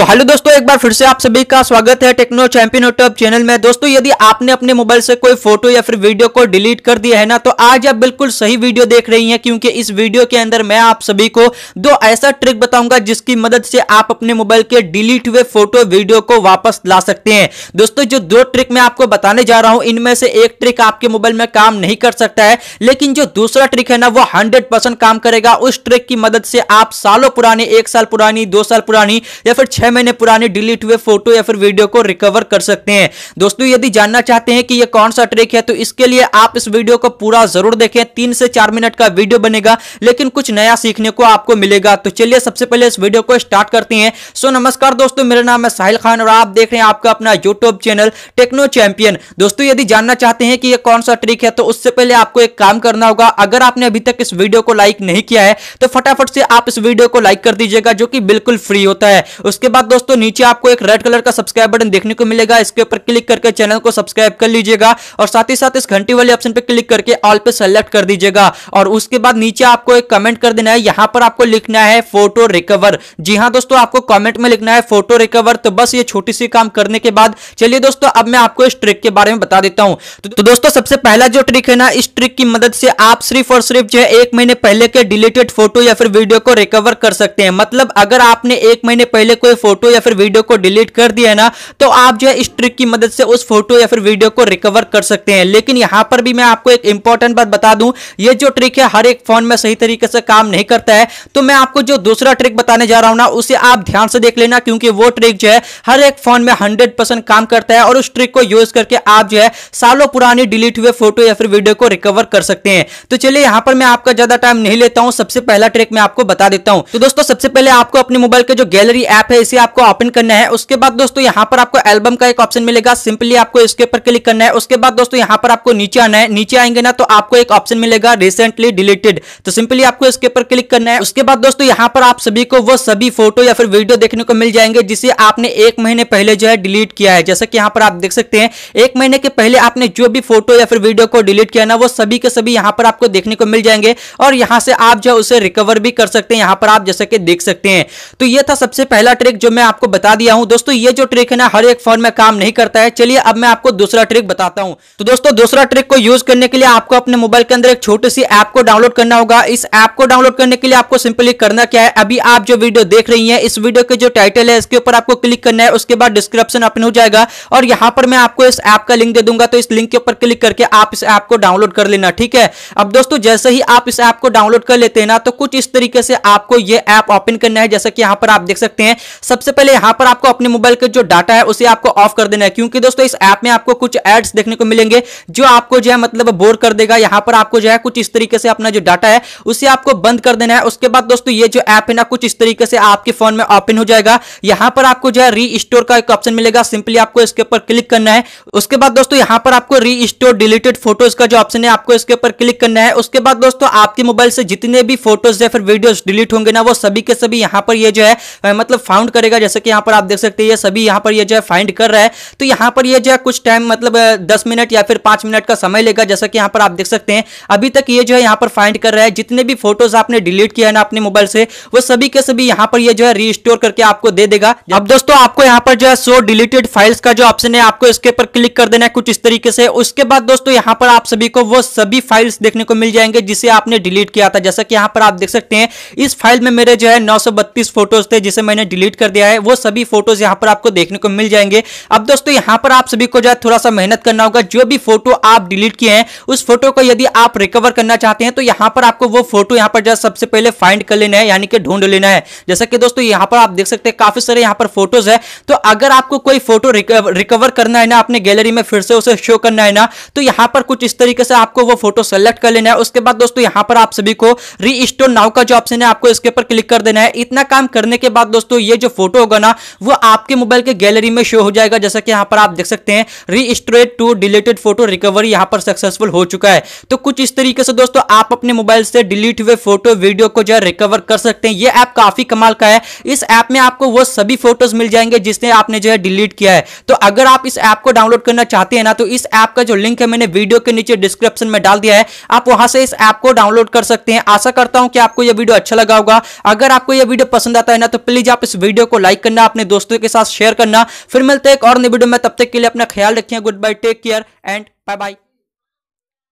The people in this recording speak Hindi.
तो हेलो दोस्तों एक बार फिर से आप सभी का स्वागत है टेक्नो चैंपियन यूट्यूब चैनल में दोस्तों यदि आपने अपने मोबाइल से कोई फोटो या फिर वीडियो को डिलीट कर दिया है ना तो आज आप बिल्कुल सही वीडियो देख रही हैं क्योंकि इस वीडियो के अंदर मैं आप सभी को दो ऐसा ट्रिक बताऊंगा जिसकी मदद से आप अपने मोबाइल के डिलीट हुए फोटो वीडियो को वापस ला सकते हैं दोस्तों जो दो ट्रिक मैं आपको बताने जा रहा हूं इनमें से एक ट्रिक आपके मोबाइल में काम नहीं कर सकता है लेकिन जो दूसरा ट्रिक है ना वो हंड्रेड काम करेगा उस ट्रिक की मदद से आप सालों पुरानी एक साल पुरानी दो साल पुरानी या फिर छह छह महीने पुराने डिलीट हुए फोटो या फिर वीडियो को रिकवर कर सकते हैं दोस्तों यदि जानना चाहते हैं कि यह कौन सा ट्रिक है तो इसके लिए आप इस वीडियो को पूरा जरूर देखें तीन से चार मिनट का वीडियो बनेगा लेकिन कुछ नया सीखने को आपको मिलेगा तो चलिए सबसे पहले इस वीडियो को स्टार्ट करते हैं सो नमस्कार दोस्तों मेरा नाम है साहिल खान और आप देख रहे हैं आपका अपना यूट्यूब चैनल टेक्नो चैंपियन दोस्तों यदि जानना चाहते हैं कि यह कौन सा ट्रिक है तो उससे पहले आपको एक काम करना होगा अगर आपने अभी तक इस वीडियो को लाइक नहीं किया है तो फटाफट से आप इस वीडियो को लाइक कर दीजिएगा जो कि बिल्कुल फ्री होता है उसके बाद दोस्तों नीचे आपको एक रेड कलर का सब्सक्राइब बटन देखने को मिलेगा इसके ऊपर क्लिक करके चैनल को सब्सक्राइब कर लीजिएगा और साथ ही साथ इस घंटी वाले ऑप्शन पर क्लिक करके ऑल पे सेलेक्ट कर दीजिएगा और उसके बाद नीचे आपको एक कमेंट कर देना है यहाँ पर आपको लिखना है फोटो रिकवर जी हाँ दोस्तों आपको कमेंट में लिखना है फोटो रिकवर तो बस ये छोटी सी काम करने के बाद चलिए दोस्तों अब मैं आपको इस ट्रिक के बारे में बता देता हूँ तो, तो दोस्तों सबसे पहला जो ट्रिक है ना इस ट्रिक की मदद से आप सिर्फ और सिर्फ जो है एक महीने पहले के डिलीटेड फोटो या फिर वीडियो को रिकवर कर सकते हैं मतलब अगर आपने एक महीने पहले कोई फोटो या फिर वीडियो को डिलीट कर दिया है ना तो आप जो है इस ट्रिक की मदद से उस फोटो या फिर वीडियो को रिकवर कर सकते हैं लेकिन यहां पर भी मैं आपको एक इंपॉर्टेंट बात बता दूं ये जो ट्रिक है हर एक फोन में सही तरीके से काम नहीं करता है तो मैं आपको जो दूसरा ट्रिक बताने जा रहा हूं ना उसे आप ध्यान से देख लेना क्योंकि वो ट्रिक जो है हर एक फोन में हंड्रेड काम करता है और उस ट्रिक को यूज करके आप जो है सालों पुरानी डिलीट हुए फोटो या फिर वीडियो को रिकवर कर सकते हैं तो चलिए यहां पर मैं आपका ज्यादा टाइम नहीं लेता हूं सबसे पहला ट्रिक मैं आपको बता देता हूं तो दोस्तों सबसे पहले आपको अपने मोबाइल के जो गैलरी ऐप है इसे आपको ओपन करना है उसके बाद दोस्तों यहाँ पर आपको एल्बम का एक ऑप्शन मिलेगा सिंपली आपको इसके ऊपर क्लिक करना है उसके बाद दोस्तों यहाँ पर आपको नीचे आना है नीचे आएंगे ना तो आपको एक ऑप्शन मिलेगा रिसेंटली डिलीटेड तो सिंपली आपको इसके ऊपर क्लिक करना है उसके बाद दोस्तों यहाँ पर आप सभी को वो सभी फोटो या फिर वीडियो देखने को मिल जाएंगे जिसे आपने एक महीने पहले जो है डिलीट किया है जैसा कि यहाँ पर आप देख सकते हैं एक महीने के पहले आपने जो भी फोटो या फिर वीडियो को डिलीट किया ना वो सभी के सभी यहाँ पर आपको देखने को मिल जाएंगे और यहाँ से आप जो उसे रिकवर भी कर सकते हैं यहाँ पर आप जैसा कि देख सकते हैं तो ये था सबसे पहला ट्रिक जो मैं आपको बता दिया हूं दोस्तों ये जो ट्रिक है ना हर एक फोन में काम नहीं करता है चलिए अब मैं आपको दूसरा ट्रिक बताता हूं तो दोस्तों दूसरा ट्रिक को यूज करने के लिए आपको अपने मोबाइल के अंदर एक छोटी सी ऐप को डाउनलोड करना होगा इस ऐप को डाउनलोड करने के लिए आपको सिंपली करना क्या है अभी आप जो वीडियो देख रही है इस वीडियो के जो टाइटल है इसके ऊपर आपको क्लिक करना है उसके बाद डिस्क्रिप्शन अपने हो जाएगा और यहाँ पर मैं आपको इस ऐप का लिंक दे दूंगा तो इस लिंक के ऊपर क्लिक करके आप इस ऐप को डाउनलोड कर लेना ठीक है अब दोस्तों जैसे ही आप इस ऐप को डाउनलोड कर लेते हैं ना तो कुछ इस तरीके से आपको ये ऐप ओपन करना है जैसा कि यहाँ पर आप देख सकते हैं सबसे पहले यहां पर आपको अपने मोबाइल का जो डाटा है उसे आपको ऑफ कर देना है क्योंकि दोस्तों इस ऐप में आपको कुछ एड्स देखने को मिलेंगे जो आपको जो है मतलब बोर कर देगा यहां पर आपको जो है कुछ इस तरीके से अपना जो डाटा है उसे आपको बंद कर देना है उसके बाद दोस्तों ये जो ऐप है ना कुछ इस तरीके से आपके फोन में ओपन हो जाएगा यहां पर आपको जो है री स्टोर का एक ऑप्शन मिलेगा सिंपली आपको इसके ऊपर क्लिक करना है उसके बाद दोस्तों यहां पर आपको री स्टोर डिलीटेड फोटोज का जो ऑप्शन है आपको इसके ऊपर क्लिक करना है उसके बाद दोस्तों आपके मोबाइल से जितने भी फोटोज या फिर वीडियोज डिलीट होंगे ना वो सभी के सभी यहां पर ये जो है मतलब फाउंड करेगा जैसे कि यहाँ पर आप देख सकते हैं सभी यहाँ पर ये जो है फाइंड कर रहा है तो यहाँ पर ये जो है कुछ टाइम मतलब दस मिनट या फिर पांच मिनट का समय लेगा जैसे कि यहाँ पर आप देख सकते हैं अभी तक ये जो है यहाँ पर फाइंड कर रहा है जितने भी फोटोज आपने डिलीट किया है ना अपने मोबाइल से वो सभी के सभी यहाँ पर ये जो है रिस्टोर करके आपको दे देगा अब दोस्तों आपको यहाँ पर जो है सो डिलीटेड फाइल्स का जो ऑप्शन है आपको इसके ऊपर क्लिक कर देना है कुछ इस तरीके से उसके बाद दोस्तों यहाँ पर आप सभी को वो सभी फाइल्स देखने को मिल जाएंगे जिसे आपने डिलीट किया था जैसा कि यहाँ पर आप देख सकते हैं इस फाइल में मेरे जो है नौ फोटोज थे जिसे मैंने डिलीट कर कर दिया है वो सभी फोटोज यहाँ पर आपको देखने को मिल जाएंगे अब दोस्तों यहाँ पर आप सभी को जो है थोड़ा सा मेहनत करना होगा जो भी फोटो आप डिलीट किए हैं उस फोटो को यदि आप रिकवर करना चाहते हैं तो यहाँ पर आपको वो फोटो यहाँ पर जो सबसे पहले फाइंड कर लेना है यानी कि ढूंढ लेना है जैसा कि दोस्तों यहाँ पर आप देख सकते हैं काफी सारे यहाँ पर फोटोज है तो अगर आपको कोई फोटो रिकवर करना है ना अपने गैलरी में फिर से उसे शो करना है ना तो यहाँ पर कुछ इस तरीके से आपको वो फोटो सेलेक्ट कर लेना है उसके बाद दोस्तों यहाँ पर आप सभी को री नाउ का जो ऑप्शन है आपको इसके ऊपर क्लिक कर देना है इतना काम करने के बाद दोस्तों ये जो फोटो होगा ना वो आपके मोबाइल के गैलरी में शो हो जाएगा जैसा कि यहाँ पर आप देख सकते हैं restore to deleted photo recovery यहाँ पर सक्सेसफुल हो चुका है तो कुछ इस तरीके से दोस्तों आप अपने मोबाइल से डिलीट हुए फोटो वीडियो को जो है रिकवर कर सकते हैं ये ऐप काफी कमाल का है इस ऐप में आपको वो सभी फोटोज मिल जाएंगे जिसने आपने जो है डिलीट किया है तो अगर आप इस ऐप को डाउनलोड करना चाहते हैं ना तो इस ऐप का जो लिंक है मैंने वीडियो के नीचे डिस्क्रिप्शन में डाल दिया है आप वहां से इस ऐप को डाउनलोड कर सकते हैं आशा करता हूं कि आपको यह वीडियो अच्छा लगा होगा अगर आपको यह वीडियो पसंद आता है ना तो प्लीज आप इस वीडियो वीडियो को लाइक करना अपने दोस्तों के साथ शेयर करना फिर मिलते हैं एक और नई वीडियो में तब तक के लिए अपना ख्याल रखिए good bye take care and bye bye